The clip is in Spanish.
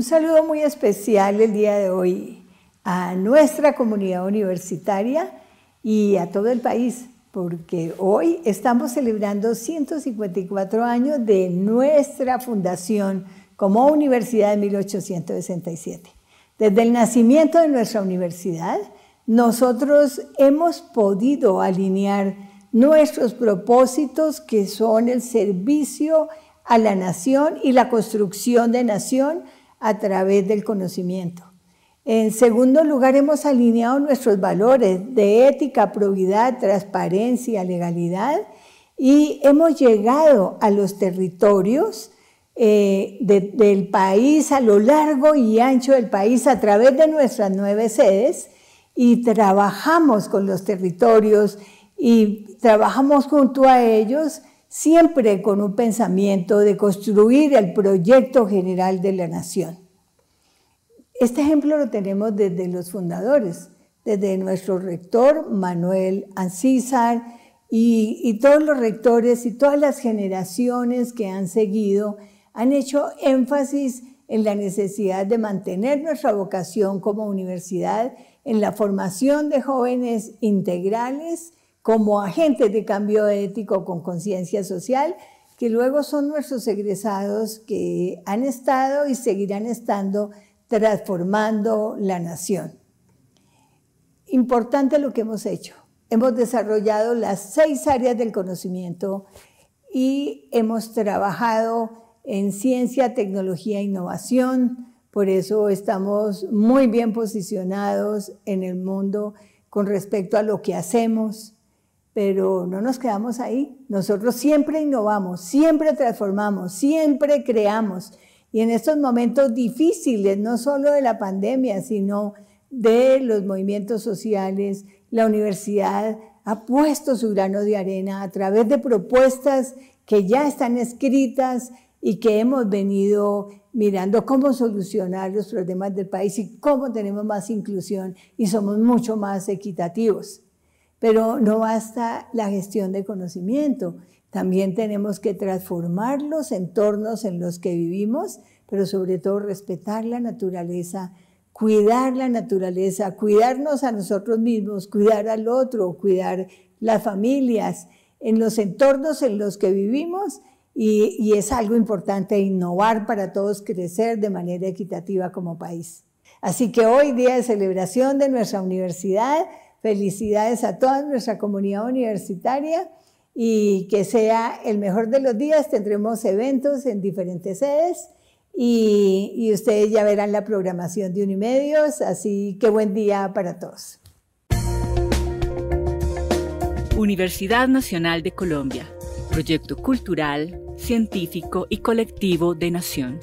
Un saludo muy especial el día de hoy a nuestra comunidad universitaria y a todo el país, porque hoy estamos celebrando 154 años de nuestra fundación como Universidad de 1867. Desde el nacimiento de nuestra universidad, nosotros hemos podido alinear nuestros propósitos que son el servicio a la nación y la construcción de nación a través del conocimiento. En segundo lugar, hemos alineado nuestros valores de ética, probidad, transparencia, legalidad y hemos llegado a los territorios eh, del país, a lo largo y ancho del país, a través de nuestras nueve sedes y trabajamos con los territorios y trabajamos junto a ellos siempre con un pensamiento de construir el proyecto general de la nación. Este ejemplo lo tenemos desde los fundadores, desde nuestro rector Manuel Ancízar y, y todos los rectores y todas las generaciones que han seguido han hecho énfasis en la necesidad de mantener nuestra vocación como universidad, en la formación de jóvenes integrales como agentes de cambio ético con conciencia social, que luego son nuestros egresados que han estado y seguirán estando transformando la nación. Importante lo que hemos hecho. Hemos desarrollado las seis áreas del conocimiento y hemos trabajado en ciencia, tecnología e innovación. Por eso estamos muy bien posicionados en el mundo con respecto a lo que hacemos pero no nos quedamos ahí. Nosotros siempre innovamos, siempre transformamos, siempre creamos. Y en estos momentos difíciles, no solo de la pandemia, sino de los movimientos sociales, la universidad ha puesto su grano de arena a través de propuestas que ya están escritas y que hemos venido mirando cómo solucionar los problemas del país y cómo tenemos más inclusión y somos mucho más equitativos. Pero no basta la gestión de conocimiento, también tenemos que transformar los entornos en los que vivimos, pero sobre todo respetar la naturaleza, cuidar la naturaleza, cuidarnos a nosotros mismos, cuidar al otro, cuidar las familias, en los entornos en los que vivimos. Y, y es algo importante innovar para todos crecer de manera equitativa como país. Así que hoy, día de celebración de nuestra universidad, Felicidades a toda nuestra comunidad universitaria y que sea el mejor de los días. Tendremos eventos en diferentes sedes y, ustedes ya verán la programación de Unimedios. Así que buen día para todos. Universidad Nacional de Colombia, proyecto cultural, científico y colectivo de Nación.